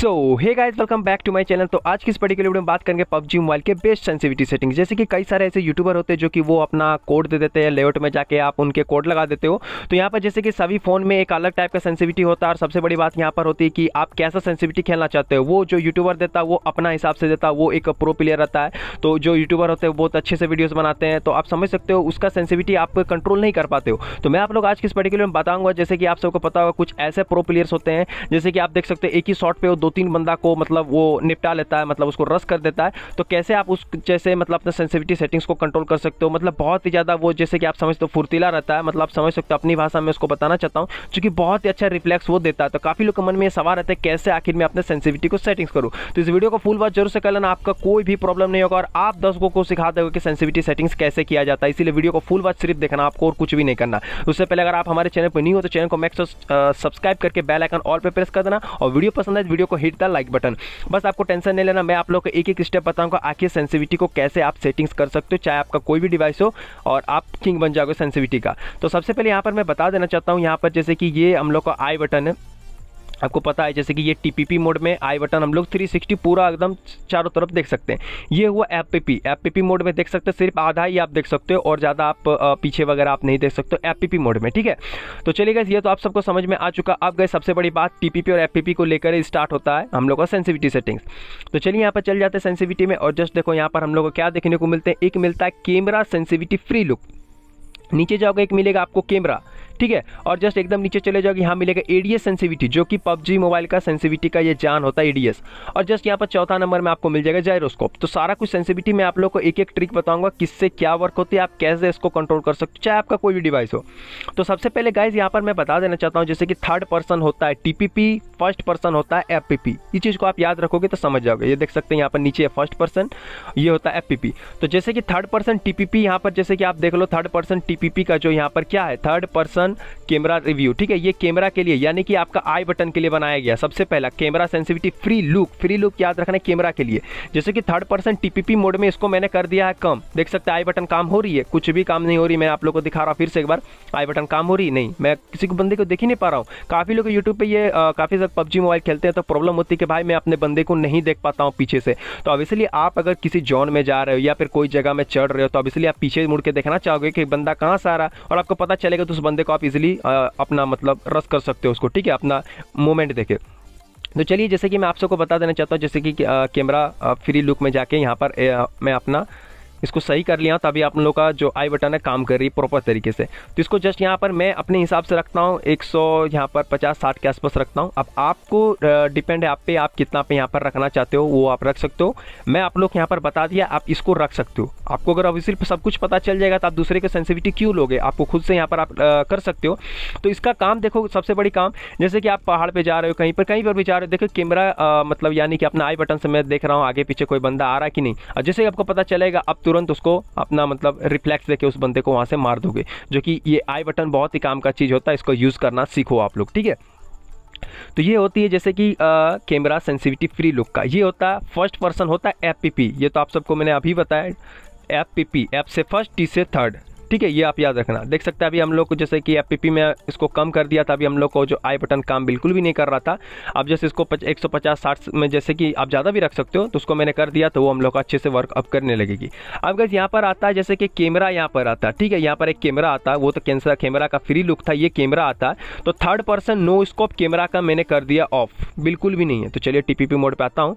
so hey guys welcome back to my channel तो आज की इस पर्टिकुलर वीडियो में बात करेंगे पब्जी मोबाइल के बेस्ट सेंसिटिविटी सेटिंग जैसे कि कई सारे ऐसे यूट्यूबर होते हैं जो कि वो अपना कोड दे देते हैं लेआउट में जाके आप उनके कोड लगा देते हो तो यहाँ पर जैसे कि सभी फ़ोन में एक अलग टाइप का सेंसिविटी होता है और सबसे बड़ी बात यहाँ पर होती है कि आप कैसा सेंसिविटी खेलना चाहते हो वो जो यूट्यूबर देता है वो अपना हिसाब से देता है वो एक प्रो प्लेयर रहता है तो जो यूट्यूबर होते हैं बहुत अच्छे से वीडियोज़ बनाते हैं तो आप समझ सकते हो उसका सेंसिविटी आप कंट्रोल नहीं कर पाते हो तो मैं आप लोग आज की इस पर्टिकुलर में बताऊँगा जैसे कि आप सबको पता होगा कुछ ऐसे प्रो प्लेयर्स होते हैं जैसे कि आप देख सकते हो एक ही शॉट पर दो तीन बंदा को मतलब वो निपटा लेता है मतलब उसको रस कर देता है तो कैसे आप उस जैसे मतलब अपने सेंसिटिविटी सेटिंग्स को कंट्रोल कर सकते हो मतलब बहुत ही ज़्यादा वो जैसे कि आप समझते तो फुर्तीला रहता है मतलब आप समझ सकते हो अपनी भाषा में उसको बताना चाहता हूँ चूँकि बहुत ही अच्छा रिफ्लेक्स वो देता है तो काफ़ी लोग के मन में ये सवाल रहता है कैसे आखिर मैं अपने सेंसिविटी को सेटिंग्स करूँ तो इस वीडियो को फुल बात जरूर से कर लेना आपका कोई भी प्रॉब्लम नहीं होगा और आप दर्शकों को सिखा दोगे कि सेंसिविटी सेटिंग्स कैसे किया जाता है इसीलिए वीडियो को फुल बात सिर्फ देखना आपको और कुछ भी नहीं करना उससे पहले अगर आप हमारे चैनल पर नहीं हो तो चैनल को मैक्स सब्सक्राइब करके बेल आइकन ऑल पर प्रेस कर देना और वीडियो पसंद है तो वीडियो को हिट द लाइक बटन बस आपको टेंशन नहीं लेना मैं आप लोग को एक एक स्टेप बताऊँगा आखिर सेंसिविटी को कैसे आप सेटिंग्स कर सकते हो चाहे आपका कोई भी डिवाइस हो और आप किंग बन जाओगे सेंसिविटी का तो सबसे पहले यहाँ पर मैं बता देना चाहता हूँ यहाँ पर जैसे कि ये हम लोग का आई बटन है आपको पता है जैसे कि ये टीपीपी मोड में आई बटन हम लोग 360 पूरा एकदम चारों तरफ देख सकते हैं ये हुआ F P P F P P mode में देख सकते हैं सिर्फ आधा ही आप देख सकते हो और ज़्यादा आप पीछे वगैरह आप नहीं देख सकते हो एफ पी पी मोड में ठीक है तो चलिए गए ये तो आप सबको समझ में आ चुका अब गए सबसे बड़ी बात टी पी पी और एफ पी पी को लेकर स्टार्ट होता है हम लोग का सेंसिविटी सेटिंग्स तो चलिए यहाँ पर चल जाते हैं सेंसिविटी में और जस्ट देखो यहाँ पर हम लोग को क्या देखने को मिलते हैं एक मिलता है कैमरा सेंसिविटी फ्री लुक नीचे जाओगे एक मिलेगा आपको कैमरा ठीक है और जस्ट एकदम नीचे चले जाओगे यहाँ मिलेगा एडीएस सेंसिविटी जो कि पबजी मोबाइल का सेंसिविटी का ये जान होता है एडीएस और जस्ट यहाँ पर चौथा नंबर में आपको मिल जाएगा जायरोस्कोप तो सारा कुछ सेंसिविटी में आप लोग को एक एक ट्रिक बताऊंगा किससे क्या वर्क होती है आप कैसे इसको कंट्रोल कर सकते हो चाहे आपका कोई भी डिवाइस हो तो सबसे पहले गाइज यहाँ पर मैं बता देना चाहता हूँ जैसे कि थर्ड पर्सन होता है टीपीपी फर्स्ट पर्सन होता है एफपीपी इस चीज़ को आप याद रखोगे तो समझ जाओगे ये देख सकते हैं यहाँ पर नीचे फर्स्ट पर्सन ये होता है एफपीपी तो जैसे कि थर्ड पर्सन टीपीपी यहाँ पर जैसे कि आप देख लो थर्ड पर्सन टीपीपी का जो यहाँ पर क्या है third person button camera review ठीक है ये कैमरा के लिए यानी कि आपका आई बटन के लिए बनाया गया सबसे पहला camera sensitivity free look free look याद रखना है कैमरा के लिए जैसे कि थर्ड पर्सन टीपीपी मोड में इसको मैंने कर दिया है कम देख सकते आई बटन काम हो रही है कुछ भी काम नहीं हो रही मैं आप लोग को दिखा रहा हूँ फिर से एक बार आई बटन काम हो रही नहीं मैं किसी को बंदे को देख ही नहीं पा रहा हूँ काफ़ी लोग यूट्यूब पर ये काफ़ी सब पबजी मोबाइल खेलते हैं तो प्रॉब्लम होती है कि भाई मैं अपने बंदे को नहीं देख पाता हूँ पीछे से तो अब इसलिए आप अगर किसी जोन में जा रहे हो या फिर कोई जगह में चढ़ रहे हो तो अब इसलिए आप पीछे मुड़ के देखना चाहोगे कि बंदा कहाँ से आ रहा है और आपको पता चलेगा तो उस बंदे को आप इजीली अपना मतलब रस कर सकते हो उसको ठीक है अपना मोमेंट देखे तो चलिए जैसे कि मैं आप सबको बता देना चाहता हूँ जैसे कि कैमरा फ्री लुक में जाके यहाँ पर मैं अपना इसको सही कर लिया तभी आप लोगों का जो आई बटन है काम कर रही है प्रॉपर तरीके से तो इसको जस्ट यहाँ पर मैं अपने हिसाब से रखता हूँ 100 सौ यहाँ पर 50 60 के आसपास रखता हूँ अब आपको डिपेंड है आप पे आप कितना पे यहाँ पर रखना चाहते हो वो आप रख सकते हो मैं आप लोग यहाँ पर बता दिया आप इसको रख सकते हो आपको अगर अभी सिर्फ सब कुछ पता चल जाएगा तो आप दूसरे के सेंसिविटी क्यों लोगे आपको खुद से यहाँ पर आप आ, कर सकते हो तो इसका काम देखो सबसे बड़ी काम जैसे कि आप पहाड़ पर जा रहे हो कहीं पर कहीं पर भी जा रहे हो देखो कैमरा मतलब यानी कि अपना आई बटन से मैं देख रहा हूँ आगे पीछे कोई बंदा आ रहा है कि नहीं और जैसे आपको पता चलेगा आप तुरंत उसको अपना मतलब रिफ्लेक्स देकर उस बंदे को वहाँ से मार दोगे जो कि ये आई बटन बहुत ही काम का चीज़ होता है इसको यूज़ करना सीखो आप लोग ठीक है तो ये होती है जैसे कि कैमरा सेंसिटिविटी फ्री लुक का ये होता है फर्स्ट पर्सन होता है एफ ये तो आप सबको मैंने अभी बताया एफ पी पी एफ से फर्स्ट टी से थर्ड ठीक है ये आप याद रखना देख सकते हैं अभी हम लोग को जैसे कि एफ में इसको कम कर दिया था अभी हम लोग को जो आई बटन काम बिल्कुल भी नहीं कर रहा था अब जैसे इसको एक सौ में जैसे कि आप ज़्यादा भी रख सकते हो तो उसको मैंने कर दिया तो वो हम लोग अच्छे से वर्क अप करने लगेगी अब गैस यहाँ पर आता है जैसे कि कैमरा यहाँ पर आता है ठीक है यहाँ पर एक कैमरा आता है वो तो कैंसर कैमरा का फ्री लुक था ये कैमरा आता है तो third person no scope camera का मैंने कर दिया ऑफ बिल्कुल भी नहीं है तो चलिए पी मोड पर आता हूँ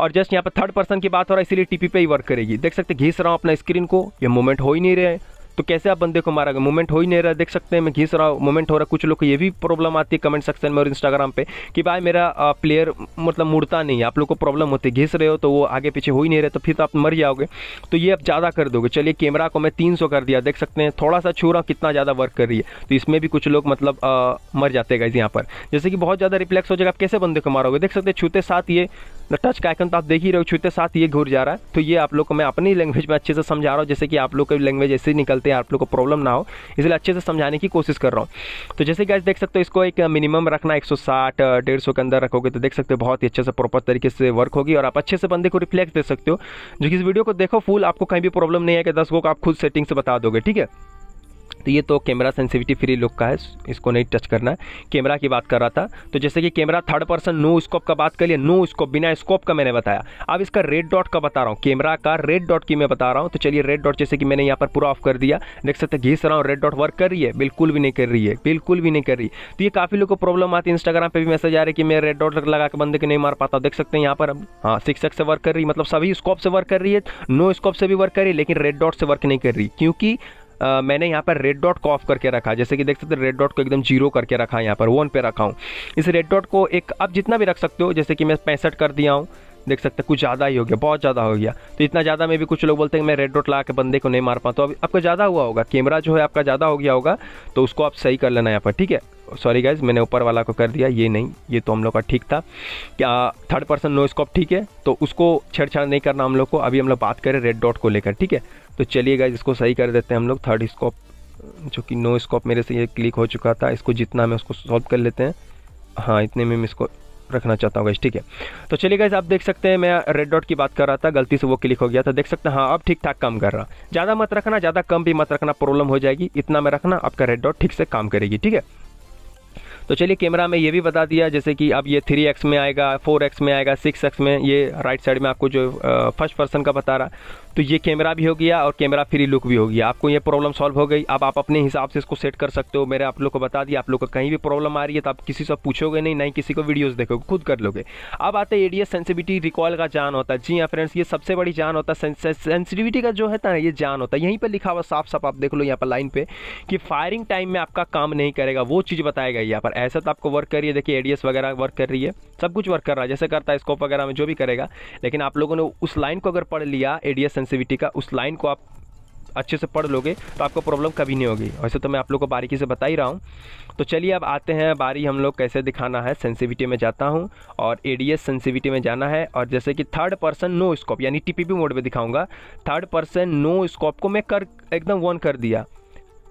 और जस्ट यहाँ पर थर्ड पर्सन की बात हो रहा है इसीलिए टी पे ही वर्क करेगी देख सकते घिस रहा हूँ अपना स्क्रीन को ये मूवमेंट हो ही नहीं रहे तो कैसे आप बंदे को मारा मूवमेंट हो ही नहीं रहा देख सकते हैं मैं घिस रहा हूँ मूवमेंट हो रहा कुछ लोग को ये भी प्रॉब्लम आती है कमेंट सेक्शन में और इंस्टाग्राम पे कि भाई मेरा प्लेयर मतलब मुड़ता नहीं है आप लोग को प्रॉब्लम होती है घिस रहे हो तो वो आगे पीछे हो ही नहीं रहे तो फिर तो आप मर जाओगे तो ये आप ज़्यादा कर दोगे चलिए कैमरा को मैं तीन कर दिया देख सकते हैं थोड़ा सा छू रहा कितना ज़्यादा वर्क कर रही है तो इसमें भी कुछ लोग मतलब मर जाते गए यहाँ पर जैसे कि बहुत ज़्यादा रिफ्लेक्स हो जाएगा आप कैसे बंदे को मारोगे देख सकते हैं छूते साथ ये टच का आइकन तो आप देख ही रहे हो छूते साथ ये घूर जा रहा है तो ये आप लोग को मैं अपनी लैंग्वेज में अच्छे से समझा रहा हूँ जैसे कि आप लोग के लैंग्वेज ऐसे निकलते हैं आप लोग को प्रॉब्लम ना हो इसलिए अच्छे से समझाने की कोशिश कर रहा हूँ तो जैसे कि आज देख सकते हो इसको एक मिनिमम रखना एक सौ के अंदर रखोगे तो देख सकते हो बहुत ही अच्छे से प्रॉपर तरीके से वर्क होगी और आप अच्छे से बंदे को रिफ्लेक्ट दे सकते हो जो कि इस वीडियो को देखो फुल आपको कहीं भी प्रॉब्लम नहीं है कि दस को आप खुद सेटिंग से बता दोगे ठीक है तो ये तो कैमरा सेंसिविटी फ्री लुक का है इसको नहीं टच करना है कैमरा की बात कर रहा था तो जैसे कि camera third person no scope का बात कर लिया नो स्कोप बिना स्कोप का मैंने बताया अब इसका रेड डॉट का बता रहा हूँ कैमरा का रेड डॉट की मैं बता रहा हूँ तो चलिए रेड डॉट जैसे कि मैंने यहाँ पर पूरा ऑफ कर दिया देख सकते घिस रहा हूँ रेड डॉट वर्क कर रही है बिल्कुल भी नहीं कर रही है बिल्कुल भी नहीं कर रही तो ये काफ़ी लोग को प्रॉब्लम आती है इंस्टाग्राम पर भी मैसेज आ रहा है कि मैं रेड डॉट लगा के बंद के नहीं मार पाता देख सकते हैं यहाँ पर अब हाँ शिक्षक से वर्क कर रही मतलब सभी स्कोप से वर्क कर रही है नो मतलब स्कोप से भी वर्क कर रही है लेकिन रेड डॉट से वर्क नहीं कर रही क्योंकि आ, मैंने यहाँ पर रेड डॉट को ऑफ करके रखा जैसे कि देख सकते हो रेड डॉट को एकदम जीरो करके रखा है यहाँ पर वन पे रखा हूँ इस रेड डॉट को एक आप जितना भी रख सकते हो जैसे कि मैं पैंसठ कर दिया हूँ देख सकते हैं कुछ ज़्यादा ही हो गया बहुत ज़्यादा हो गया तो इतना ज़्यादा में भी कुछ लोग बोलते हैं मैं रेड डॉट ला के बंदे को नहीं मार पाता तो अभी आपका ज़्यादा हुआ होगा कैमरा जो है आपका ज़्यादा हो गया होगा तो उसको आप सही कर लेना यहाँ पर ठीक है सॉरी गाइज मैंने ऊपर वाला को कर दिया ये नहीं ये तो हम लोग का ठीक था क्या थर्ड पर्सन नो स्कॉप ठीक है तो उसको छेड़छाड़ नहीं करना हम लोग को अभी हम लोग बात करें रेड डॉट को लेकर ठीक है तो चलिए गाइज इसको सही कर देते हैं हम लोग थर्ड स्कॉप जो कि नो स्कॉप मेरे से ये क्लिक हो चुका था इसको जितना मैं उसको सॉल्व कर लेते हैं हाँ इतने में मैं इसको रखना चाहता हूँ ठीक है तो चलिए गाइज आप देख सकते हैं मैं रेड डॉट की बात कर रहा था गलती से वो क्लिक हो गया था देख सकते हैं हाँ अब ठीक ठाक काम कर रहा ज़्यादा मत रखना ज़्यादा कम भी मत रखना प्रॉब्लम हो जाएगी इतना में रखना आपका रेड डॉट ठीक से काम करेगी ठीक है तो चलिए कैमरा में ये भी बता दिया जैसे कि अब ये थ्री एक्स में आएगा फोर एक्स में आएगा सिक्स एक्स में ये राइट साइड में आपको जो फर्स्ट पर्सन का बता रहा तो ये कैमरा भी हो गया और कैमरा फ्री लुक भी हो गया आपको ये प्रॉब्लम सॉल्व हो गई अब आप अपने हिसाब से इसको सेट कर सकते हो मैंने आप लोग को बता दिया आप लोग को कहीं भी प्रॉब्लम आ रही है तो आप किसी से पूछोगे नहीं नहीं किसी को वीडियोज़ देखोगे खुद कर लोगे अब आते हैं एडीएस सेंसिविटी रिकॉल का जान होता है जी हाँ फ्रेंड्स ये सबसे बड़ी जान होता है सेंसिटिविटी का जो है ना ये जान होता है यहीं पर लिखा हुआ साफ साफ आप देख लो यहाँ पर लाइन पर कि फायरिंग टाइम में आपका काम नहीं करेगा वो चीज़ बताएगा यहाँ पर ऐसा तो आपको वर्क कर रही है देखिए एडीएस वगैरह वर्क कर रही है सब कुछ वर्क कर रहा है जैसे करता है स्कोप वगैरह में जो भी करेगा लेकिन आप लोगों ने उस लाइन को अगर पढ़ लिया एडीएस सेंसिविटी का उस लाइन को आप अच्छे से पढ़ लोगे तो आपको प्रॉब्लम कभी नहीं होगी वैसे तो मैं आप लोग को बारीकी से बता ही रहा हूँ तो चलिए अब आते हैं बारी हम लोग कैसे दिखाना है सेंसिविटी में जाता हूँ और ए सेंसिविटी में जाना है और जैसे कि थर्ड पर्सन नो स्कोप यानी टी मोड में दिखाऊंगा थर्ड पर्सन नो स्कोप को मैं कर एकदम वन कर दिया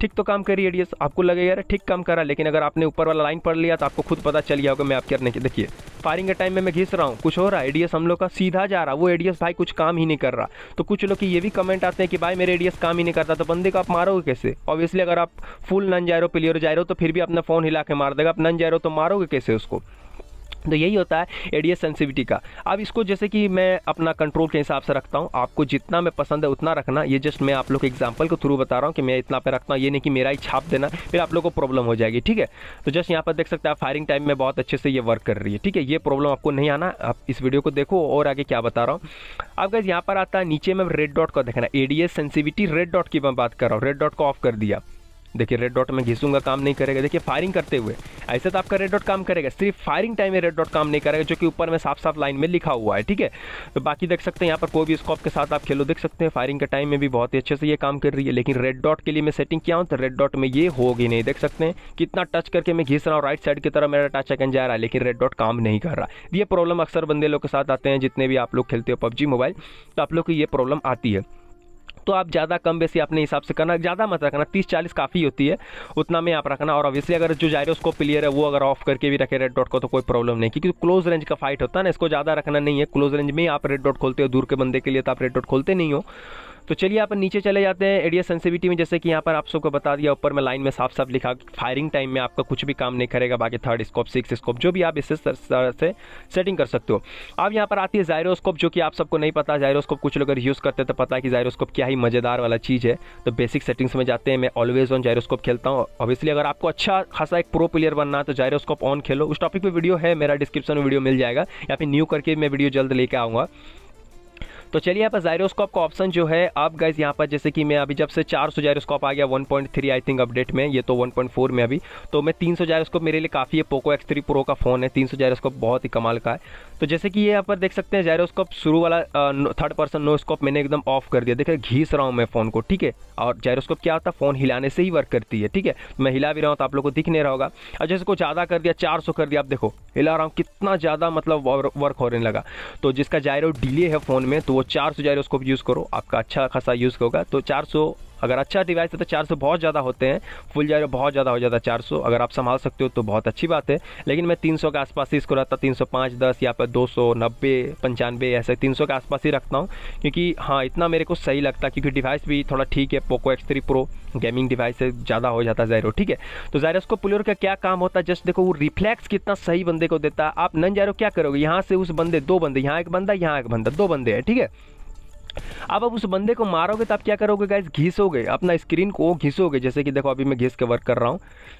ठीक तो काम करिए एडियस आपको लगेगा यार ठीक काम करा लेकिन अगर आपने ऊपर वाला लाइन पढ़ लिया तो आपको खुद पता चल गया होगा मैं आप करने के देखिए फायरिंग के टाइम में मैं घिस रहा हूँ कुछ हो रहा है एडीएस हम लोग का सीधा जा रहा वो एडीएस भाई कुछ काम ही नहीं कर रहा तो कुछ लोग की ये भी कमेंट आते हैं कि भाई मेरे एडीएस काम ही नहीं करता तो बंदे को आप मारोगे कैसे ऑब्वियसली अगर आप फुल नन हो प्लेयर हो तो फिर भी अपना फ़ोन हिला के मार देगा आप नन हो तो मारोगे कैसे उसको तो यही होता है एडीएस सेंसिविटी का अब इसको जैसे कि मैं अपना कंट्रोल के हिसाब से रखता हूँ आपको जितना मैं पसंद है उतना रखना ये जस्ट मैं आप लोग एग्जाम्पल के थ्रू बता रहा हूँ कि मैं इतना पे रखता हूँ ये नहीं कि मेरा ही छाप देना फिर आप लोग को प्रॉब्लम हो जाएगी ठीक है तो जस्ट यहाँ पर देख सकते हैं आप फायरिंग टाइम में बहुत अच्छे से ये वर्क कर रही है ठीक है ये प्रॉब्लम आपको नहीं आना आप इस वीडियो को देखो और आगे क्या बता रहा हूँ अब गैस यहाँ पर आता है नीचे में रेड डॉट का देखना एडीएस सेंसिविटी रेड डॉट की मैं बात कर रहा हूँ रेड डॉट को ऑफ कर दिया देखिए रेड डॉट में घिसूंगा काम नहीं करेगा देखिए फायरिंग करते हुए ऐसे तो आपका रेड डॉट काम करेगा सिर्फ फायरिंग टाइम में रेड डॉट काम नहीं करेगा जो कि ऊपर में साफ साफ लाइन में लिखा हुआ है ठीक है तो बाकी देख सकते हैं यहाँ पर कोई भी स्कॉप के साथ आप खेलो देख सकते हैं फायरिंग के टाइम में भी बहुत ही अच्छे से ये काम कर रही है लेकिन रेड डॉट के लिए मैं सेटिंग किया हूँ तो रेड डॉट में ये होगी नहीं देख सकते हैं कितना टच करके मैं घिस रहा हूँ राइट साइड की तरफ मेरा टच अकन जा रहा है लेकिन रेड डॉट काम नहीं कर रहा ये प्रॉब्लम अक्सर बंदे लोग के साथ आते हैं जितने भी आप लोग खेलते हो पबजी मोबाइल तो आप लोग को ये प्रॉब्लम आती है तो आप ज़्यादा कम बेसी अपने हिसाब से करना ज़्यादा मत रखना तीस चालीस काफ़ी होती है उतना में आप रखना और ऑब्वियसली अगर जो जायरोस्कोप प्लेयर है वो अगर ऑफ करके भी रखे रेड डॉट को तो कोई प्रॉब्लम नहीं क्योंकि क्लोज रेंज का फाइट होता है ना इसको ज़्यादा रखना नहीं है क्लोज रेंज में ही आप रेड डॉट खोलते हो दूर के बंदे के लिए तो आप रेड डॉट खोलते नहीं हो तो चलिए अपन नीचे चले जाते हैं एरिया सेंसिविटी में जैसे कि यहाँ पर आप सबको बता दिया ऊपर में लाइन में साफ साफ लिखा फायरिंग टाइम में आपका कुछ भी काम नहीं करेगा बाकी थर्ड स्कोप सिक्स स्कोप जो भी आप इससे से सेटिंग कर सकते हो अब यहाँ पर आती है जायरोस्कोप जो कि आप सबको नहीं पता जायरोस्कोप कुछ लोग अगर यूज़ करते तो पता है कि जायरोस्कोप क्या ही मज़ेदार वाला चीज़ है तो बेसिक सेटिंग्स में जाते हैं मैं ऑलवेज ऑन जायरोस्कोप खेलता हूँ ऑब्वियसली अगर आपको अच्छा खासा एक प्रो प्लेयर बनना है तो जायरोस्कोप ऑन खेलो उस टॉपिक पर वीडियो है मेरा डिस्क्रिप्शन में वीडियो मिल जाएगा या फिर न्यू करके मैं वीडियो जल्द लेकर आऊँगा तो चलिए यहाँ पर जायरोस्कोप का ऑप्शन जो है आप गाइज यहाँ पर जैसे कि मैं अभी जब से चार सौ जायरोस्कोप आ गया 1.3 आई थिंक अपडेट में ये तो 1.4 में अभी तो मैं 300 जायरोस्कोप मेरे लिए काफ़ी है पोको एक्स थ्री प्रो का फ़ोन है 300 जायरोस्कोप बहुत ही कमाल का है तो जैसे कि ये यहाँ पर देख सकते हैं जायरोस्कोप शुरू वाला थर्ड पर्सन नो स्कोप मैंने एकदम ऑफ कर दिया देखिए घीस रहा हूँ मैं फ़ोन को ठीक है और जायरोस्कोप क्या होता है फ़ोन हिलाने से ही वर्क करती है ठीक है मैं हिला भी रहा हूँ तो आप लोग को दिख नहीं रहा होगा और जैसे को ज़्यादा कर दिया चार कर दिया आप देखो हिला रहा हूँ कितना ज़्यादा मतलब वर्क होने लगा तो जिसका जायरो डिले है फ़ोन में तो वो चार सौ भी यूज़ करो आपका अच्छा खासा यूज़ होगा तो चार सौ अगर अच्छा डिवाइस है तो चार बहुत ज़्यादा होते हैं फुल जाए बहुत ज़्यादा हो जाता है चार अगर आप संभाल सकते हो तो बहुत अच्छी बात है लेकिन मैं तीन के आसपास ही इसको रहता तीन सौ या फिर दो सौ ऐसे तीन के आसपास ही रखता हूँ क्योंकि हाँ इतना मेरे को सही लगता है क्योंकि डिवाइस भी थोड़ा ठीक है Poco X three pro gaming device से ज़्यादा हो जाता है जायरो ठीक है तो जायरस उसको पुलियर का क्या काम होता है जस्ट देखो वो रिफ्लेक्स कितना सही बंदे को देता है आप नन जायरो क्या करोगे यहाँ से उस बंदे दो बंदे यहाँ एक बंदा यहाँ एक बंदा दो बंदे हैं ठीक है अब आप उस बंदे को मारोगे तो आप क्या करोगे गाइज घिसोगे अपना स्क्रीन को घिसोगे जैसे कि देखो अभी मैं घिस के वर्क कर रहा हूँ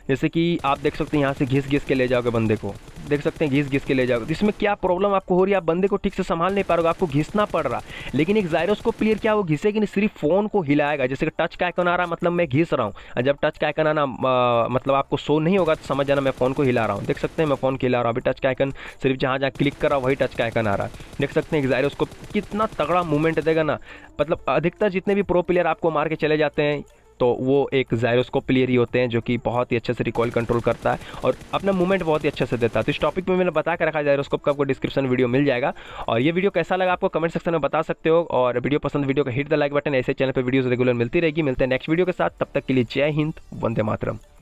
जैसे कि आप देख सकते हैं यहाँ से घिस घिस के ले जाओगे बंदे को देख सकते हैं घिस घिस के ले जाओगे तो इसमें क्या प्रॉब्लम आपको हो रही है आप बंदे को ठीक से संभाल नहीं पा रहे आपको घिसना पड़ रहा लेकिन एक जायरोस्कोप प्लेयर क्या वो घिसेगी नहीं सिर्फ फ़ोन को हिलाएगा जैसे कि टच का आइकन आ रहा मतलब मैं घिस रहा हूँ जब टच का आइकन आना मतलब आपको शो नहीं होगा तो समझ जाना मैं फ़ोन को हिला रहा हूँ देख सकते हैं मैं फ़ोन हिला रहा हूँ अभी टच का आइकन सिर्फ जहाँ जहाँ क्लिक कर रहा वही टच का आइकन आ रहा है देख सकते हैं एक जायरोस्कोप कितना तगड़ा मूवमेंट देगा ना मतलब अधिकतर जितने भी प्रो प्लेयर आपको मार के चले जाते हैं तो वो एक जायरोस्कोप प्लेयर ही होते हैं जो कि बहुत ही अच्छे से रिकॉल कंट्रोल करता है और अपना मूवमेंट बहुत ही अच्छे से देता है तो इस टॉपिक में मैंने बता के रखा है जायरोस्कोप का आपको डिस्क्रिप्शन वीडियो मिल जाएगा और ये वीडियो कैसा लगा आपको कमेंट सेक्शन में बता सकते हो और वीडियो पसंद वीडियो का हिट द लाइक बटन ऐसे चैनल पर वीडियो रेगुलर मिलती रहेगी मिलते हैं नेक्स्ट वीडियो के साथ तब तक के लिए जय हिंद वंदे मातरम